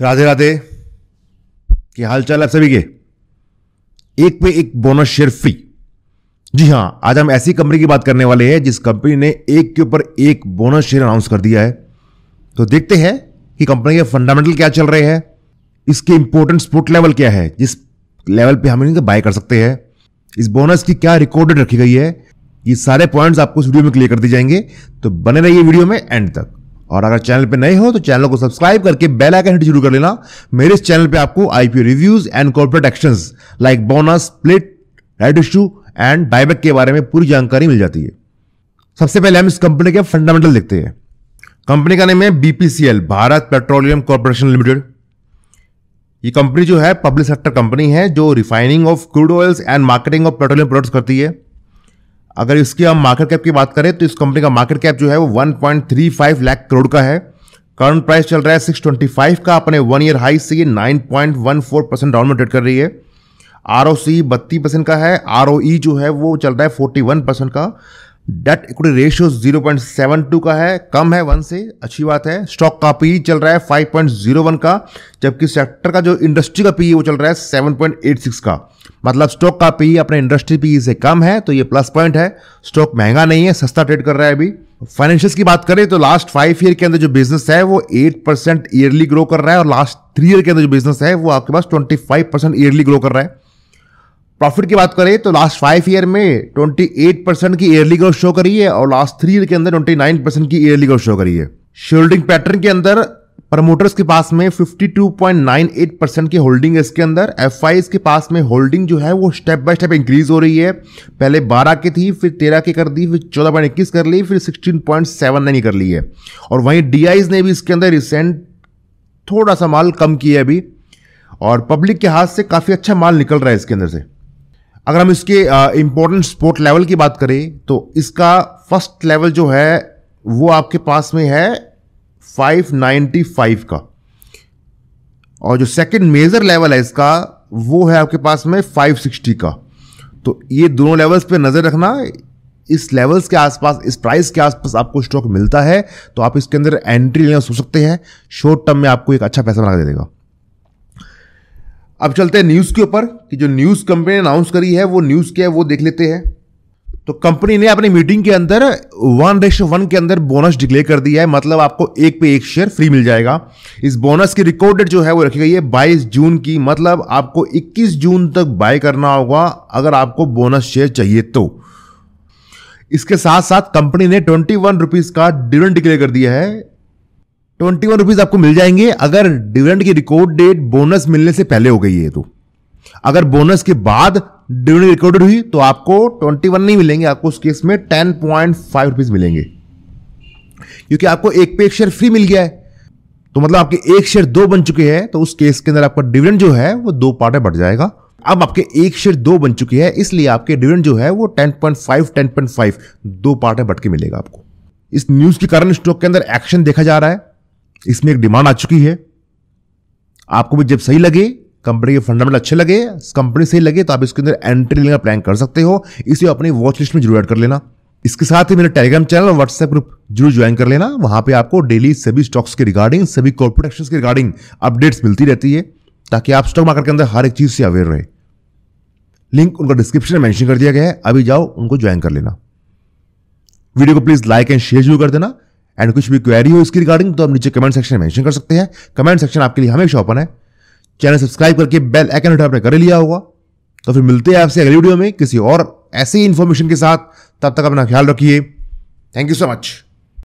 राधे राधे की चाल आप सभी के एक पे एक बोनस शेयर फ्री जी हां आज हम ऐसी कंपनी की बात करने वाले हैं जिस कंपनी ने एक के ऊपर एक बोनस शेयर अनाउंस कर दिया है तो देखते हैं कि कंपनी के फंडामेंटल क्या चल रहे हैं इसके इंपोर्टेंट स्पोर्ट लेवल क्या है जिस लेवल पे हम इनको तो बाय कर सकते हैं इस बोनस की क्या रिकॉर्डेड रखी गई है ये सारे पॉइंट्स आपको इस वीडियो में क्लियर कर दिए जाएंगे तो बने रहिए वीडियो में एंड तक और अगर चैनल पे नए हो तो चैनल को सब्सक्राइब करके बेल आइकन हिट जरूर कर लेना मेरे इस चैनल पे आपको IPO reviews and corporate action like bonus split right issue and buyback के बारे में पूरी जानकारी मिल जाती है सबसे पहले हम इस कंपनी के फंडामेंटल देखते हैं कंपनी का नेम है BPCL Bharat petroleum corporation limited ये कंपनी जो है पब्लिक सेक्टर कंपनी है जो refining of crude oils and marketing of petroleum products करती है अगर इसकी हम मार्केट कैप की बात करें तो इस कंपनी का मार्केट कैप जो है वो 1.35 लाख करोड़ का है करंट प्राइस चल रहा है 625 का अपने वन ईयर हाई से ये 9.14 परसेंट डाउन में ट्रेड कर रही है आर ओ सी बत्तीस परसेंट का है आर ओ ई जो है वो चल रहा है फोर्टी वन परसेंट का debt equity ratio zero point seven two का है कम है वन से अच्छी बात है स्टॉक का पी e चल रहा है फाइव पॉइंट जीरो वन का जबकि सेक्टर का जो इंडस्ट्री का पी e वो चल रहा है सेवन पॉइंट एट सिक्स का मतलब स्टॉक का पी e अपने इंडस्ट्री पी e से कम है तो ये प्लस पॉइंट है स्टॉक महंगा नहीं है सस्ता ट्रेड कर रहा है अभी फाइनेंशियल की बात करें तो लास्ट फाइव ईयर के अंदर जो बिजनेस है वो एट परसेंट ईयरली ग्रो कर रहा है और लास्ट थ्री ईयर के अंदर जो बिजनेस है वो आपके पास twenty five percent yearly grow कर रहा है प्रॉफिट की बात करें तो लास्ट फाइव ईयर में ट्वेंटी एट परसेंट की ईयरली ग्रोथ शो करी है और लास्ट थ्री ईयर के अंदर ट्वेंटी नाइन परसेंट की ईयरली ग्रोथ शो करी है शोल्डिंग पैटर्न के अंदर प्रमोटर्स के पास में 52.98 परसेंट की होल्डिंग है इसके अंदर एफ के पास में होल्डिंग जो है वो स्टेप बाय स्टेप इंक्रीज हो रही है पहले 12 की थी फिर 13 की कर दी फिर 14.21 कर ली फिर 16.79 कर ली है और वहीं डी ने भी इसके अंदर रिसेंट थोड़ा सा माल कम किया है अभी और पब्लिक के हाथ से काफ़ी अच्छा माल निकल रहा है इसके अंदर से अगर हम इसके इम्पोर्टेंट स्पोर्ट लेवल की बात करें तो इसका फर्स्ट लेवल जो है वो आपके पास में है 595 का और जो सेकंड मेजर लेवल है इसका वो है आपके पास में 560 का तो ये दोनों लेवल्स पे नज़र रखना इस लेवल्स के आसपास इस प्राइस के आसपास आपको स्टॉक मिलता है तो आप इसके अंदर एंट्री लेना सोच सकते हैं शॉर्ट टर्म में आपको एक अच्छा पैसा बना दे देगा अब चलते हैं न्यूज़ के ऊपर कि जो न्यूज़ कंपनी ने अनाउंस करी है वो न्यूज़ क्या है वो देख लेते हैं तो कंपनी ने अपनी मीटिंग के अंदर वन डेश वन के अंदर बोनस डिक्लेयर कर दिया है मतलब आपको एक पे एक शेयर फ्री मिल जाएगा इस बोनस की रिकॉर्डेड जो है वो रखी गई है 22 जून की मतलब आपको 21 जून तक बाय करना होगा अगर आपको बोनस शेयर चाहिए तो इसके साथ साथ कंपनी ने ट्वेंटी वन रुपीज का डिविडेंड डिक्लेयर कर दिया है ट्वेंटी वन रुपीज आपको मिल जाएंगे अगर डिविडेंड की रिकॉर्ड डेट बोनस मिलने से पहले हो गई है तो अगर बोनस के बाद डिविडेंड रिकॉर्डेड हुई तो आपको 21 नहीं मिलेंगे आपको उस केस में टेन पॉइंट फाइव रुपीज मिलेंगे क्योंकि आपको एक पे एक शेयर फ्री मिल गया है तो मतलब आपके एक शेयर दो बन चुके हैं तो उस केस के अंदर आपका डिविडेंड जो है वो दो पार्ट में बढ़ जाएगा अब आपके एक शेयर दो बन चुकी है इसलिए आपके डिविडेंड जो है वो 10.5 10.5 दो पार्ट में बढ़ के मिलेगा आपको इस न्यूज के कारण स्टॉक के अंदर एक्शन देखा जा रहा है इसमें एक डिमांड आ चुकी है आपको भी जब सही लगे कंपनी के फंडामेंटल अच्छे लगे कंपनी सही लगे तो आप इसके अंदर एंट्री लेने का प्लान कर सकते हो इसे अपनी वॉच लिस्ट में जरूर ऐड कर लेना इसके साथ ही मेरे टेलीग्राम चैनल और व्हाट्सएप ग्रुप जरूर ज्वाइन कर लेना वहां पे आपको डेली सभी स्टॉक्स के रिगार्डिंग सभी कॉर्पोरेशन के रिगार्डिंग अपडेट्स मिलती रहती है ताकि आप स्टॉक मार्केट के अंदर हर एक चीज़ से अवेयर रहे लिंक उनका डिस्क्रिप्शन में मैंशन कर दिया गया है अभी जाओ उनको ज्वाइन कर लेना वीडियो को प्लीज़ लाइक एंड शेयर जरूर कर देना एंड कुछ भी क्वेरी हो इसकी रिगार्डिंग तो आप नीचे कमेंट सेक्शन में मेंशन कर सकते हैं कमेंट सेक्शन आपके लिए हमेशा ओपन है चैनल सब्सक्राइब करके बेल आइकन उठा आपने कर लिया होगा तो फिर मिलते हैं आपसे अगले वीडियो में किसी और ऐसी इन्फॉर्मेशन के साथ तब तक अपना ख्याल रखिए थैंक यू सो मच